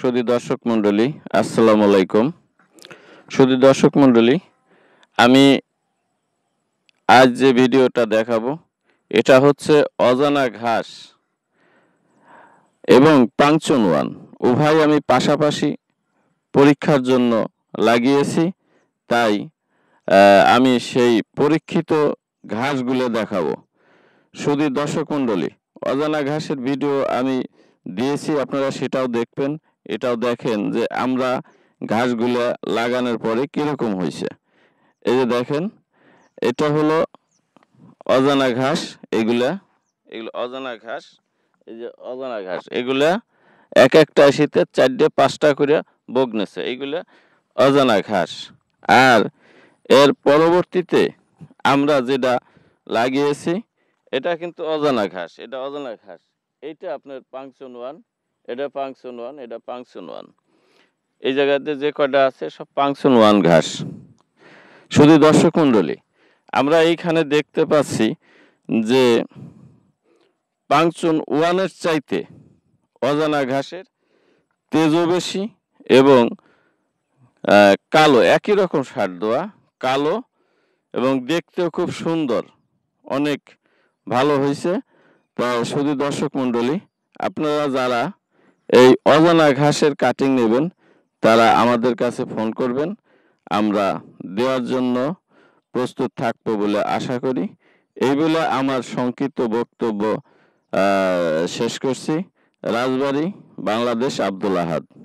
সুদী দর্শক মন্ডলী আসসালামু আলাইকুম সুদী দর্শক মন্ডলী আমি আজ যে ভিডিওটা দেখাবো এটা হচ্ছে অজানা ঘাস এবং পাংচন ওয়ান উভয় আমি পাশাপাশি পরীক্ষার জন্য লাগিয়েছি তাই আমি সেই পরীক্ষিত ঘাসগুলো দেখাবো সুদী দর্শক মন্ডলী অজানা ঘাসের ভিডিও আমি দিয়েছি আপনারা সেটাও দেখবেন এটাও দেখেন যে আমরা ঘাসগুলো লাগানোর পরে কীরকম হয়েছে এই যে দেখেন এটা হলো অজানা ঘাস এগুলা এগুলো অজানা ঘাস এই যে অজানা ঘাস এগুলা এক একটা শীতে চারটে পাঁচটা করে বগনেছে এগুলা অজানা ঘাস আর এর পরবর্তীতে আমরা যেটা লাগিয়েছি এটা কিন্তু অজানা ঘাস এটা অজানা ঘাস এইটা আপনার পাংশন ওয়ান এটা পাংশন ওয়ান এটা পাংশন ওয়ান এই জায়গাতে যে কয়টা আছে সব পাংশন ওয়ান ঘাস শুধু দর্শক মন্ডলী আমরা এইখানে দেখতে পাচ্ছি যে পাংচন ওয়ানের চাইতে অজানা ঘাসের তেজও বেশি এবং কালো একই রকম সার দেওয়া কালো এবং দেখতেও খুব সুন্দর অনেক ভালো হয়েছে তা শুধু দর্শক মন্ডলী আপনারা যারা এই অজানা ঘাসের কাটিং নেবেন তারা আমাদের কাছে ফোন করবেন আমরা দেওয়ার জন্য প্রস্তুত থাকব বলে আশা করি এই বলে আমার সংক্ষিপ্ত বক্তব্য শেষ করছি রাজবাড়ি বাংলাদেশ আব্দুল আহাদ